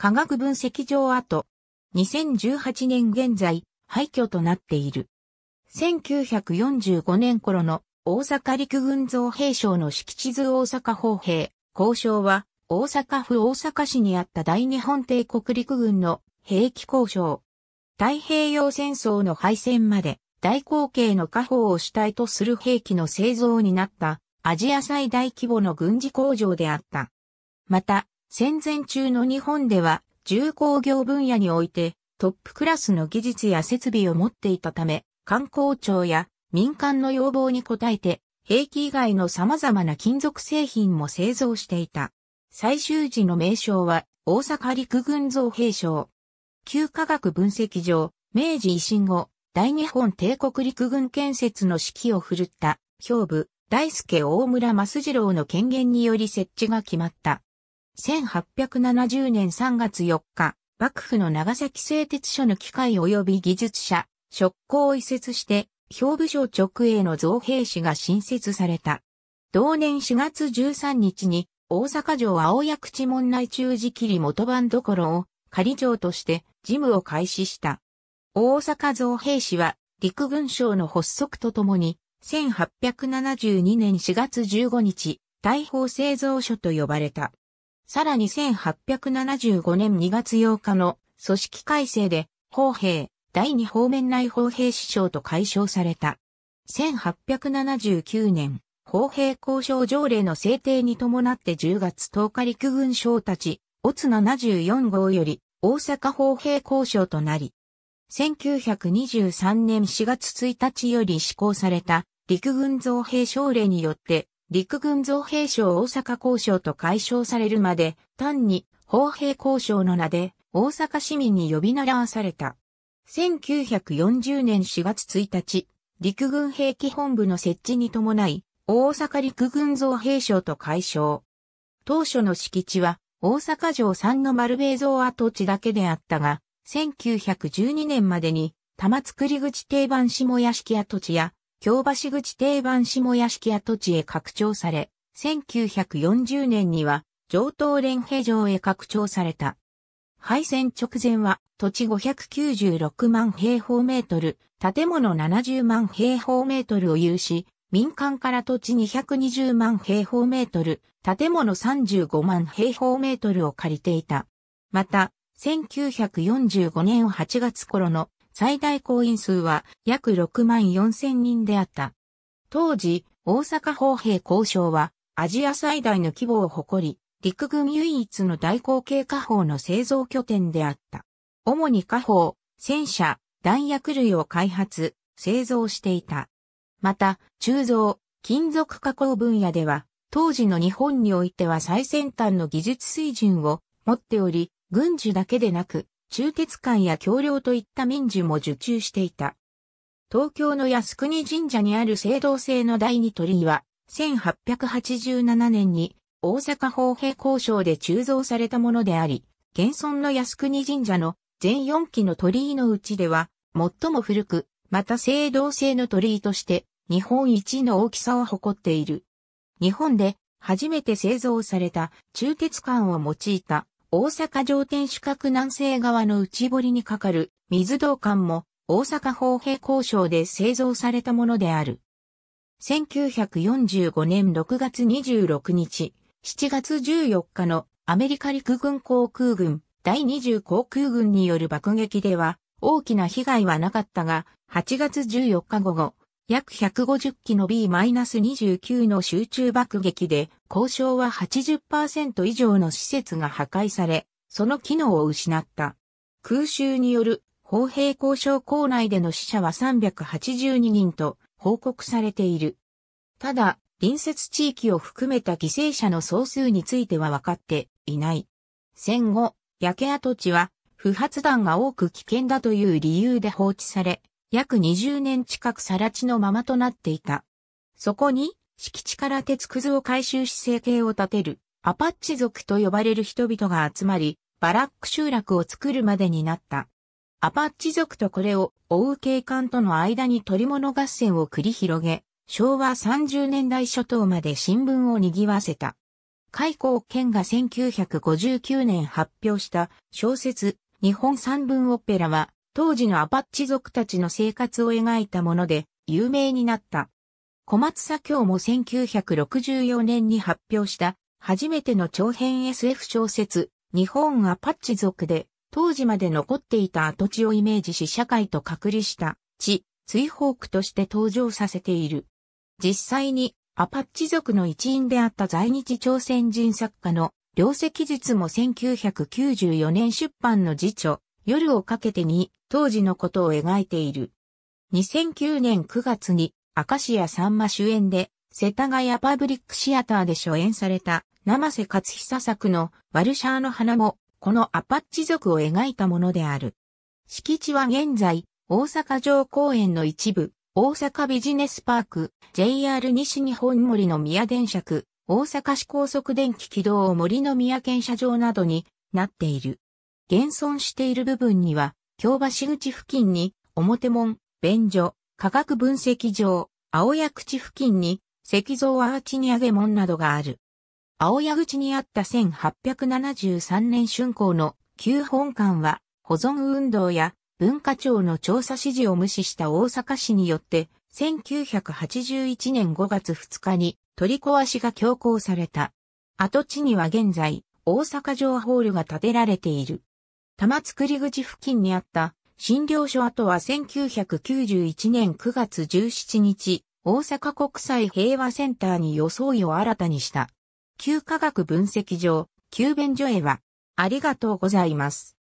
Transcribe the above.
科学分析上跡。2018年現在、廃墟となっている。1945年頃の大阪陸軍造兵省の敷地図大阪砲兵、交渉は大阪府大阪市にあった大日本帝国陸軍の兵器交渉。太平洋戦争の敗戦まで大口径の火砲を主体とする兵器の製造になったアジア最大規模の軍事工場であった。また、戦前中の日本では重工業分野においてトップクラスの技術や設備を持っていたため、観光庁や民間の要望に応えて、兵器以外の様々な金属製品も製造していた。最終時の名称は大阪陸軍造兵廠。旧科学分析上、明治維新後、大日本帝国陸軍建設の指揮を振るった、兵部、大輔大村益次郎の権限により設置が決まった。1870年3月4日、幕府の長崎製鉄所の機械及び技術者、職工を移設して、兵部省直営の造兵士が新設された。同年4月13日に、大阪城青谷口門内中寺切元番どころを仮城として事務を開始した。大阪造兵士は陸軍省の発足とともに、1872年4月15日、大砲製造所と呼ばれた。さらに1875年2月8日の組織改正で、法兵、第二方面内法兵師匠と解消された。1879年、法兵交渉条例の制定に伴って10月10日陸軍省たち、オツ74号より大阪法兵交渉となり、1923年4月1日より施行された陸軍造兵省令によって陸軍造兵省大阪交渉と解消されるまで、単に砲兵交渉の名で大阪市民に呼び習わされた。1940年4月1日、陸軍兵器本部の設置に伴い、大阪陸軍造兵省と解消。当初の敷地は大阪城三の丸米造跡地だけであったが、1912年までに玉造口定番下屋敷跡地や京橋口定番下屋敷跡地へ拡張され、1940年には上東連平城へ拡張された。廃線直前は土地596万平方メートル、建物70万平方メートルを有し、民間から土地220万平方メートル、建物35万平方メートルを借りていた。また、1945年8月頃の最大行員数は約6万4千人であった。当時、大阪砲兵交渉はアジア最大の規模を誇り、陸軍唯一の大口径火砲の製造拠点であった。主に火砲、戦車、弾薬類を開発、製造していた。また、鋳造、金属加工分野では、当時の日本においては最先端の技術水準を持っており、軍需だけでなく、中鉄管や橋梁といった民需も受注していた。東京の靖国神社にある青銅製の第二鳥居は、1887年に大阪法平交渉で鋳造されたものであり、現存の靖国神社の全4基の鳥居のうちでは、最も古く、また青銅製の鳥居として、日本一の大きさを誇っている。日本で初めて製造された中鉄管を用いた大阪城天守閣南西側の内堀にかかる水道管も大阪砲平交渉で製造されたものである。1945年6月26日、7月14日のアメリカ陸軍航空軍第20航空軍による爆撃では大きな被害はなかったが、8月14日午後、約150機の B-29 の集中爆撃で、交渉は80%以上の施設が破壊され、その機能を失った。空襲による砲兵交渉校内での死者は382人と報告されている。ただ、隣接地域を含めた犠牲者の総数については分かっていない。戦後、焼け跡地は不発弾が多く危険だという理由で放置され、約20年近く更地のままとなっていた。そこに、敷地から鉄くずを回収し生計を立てる、アパッチ族と呼ばれる人々が集まり、バラック集落を作るまでになった。アパッチ族とこれを追う警官との間に取り物合戦を繰り広げ、昭和30年代初頭まで新聞を賑わせた。海港県が1959年発表した小説日本三文オペラは当時のアパッチ族たちの生活を描いたもので有名になった。小松左京も1964年に発表した初めての長編 SF 小説日本アパッチ族で当時まで残っていた跡地をイメージし社会と隔離した地、追放区として登場させている。実際にアパッチ族の一員であった在日朝鮮人作家の両石術も1994年出版の辞書、夜をかけてに当時のことを描いている。2009年9月に明石家さんま主演で世田谷パブリックシアターで初演された生瀬勝久作のワルシャーの花もこのアパッチ族を描いたものである。敷地は現在大阪城公園の一部、大阪ビジネスパーク、JR 西日本森の宮電車区、大阪市高速電気軌道森の宮検車場などになっている。現存している部分には、京橋口付近に、表門、便所、科学分析場、青谷口付近に、石像アーチに上げ門などがある。青谷口にあった1873年春光の旧本館は、保存運動や文化庁の調査指示を無視した大阪市によって、1981年5月2日に取り壊しが強行された。跡地には現在、大阪城ホールが建てられている。玉造口付近にあった診療所跡は1991年9月17日、大阪国際平和センターに装いを新たにした。旧科学分析所、旧便所へは、ありがとうございます。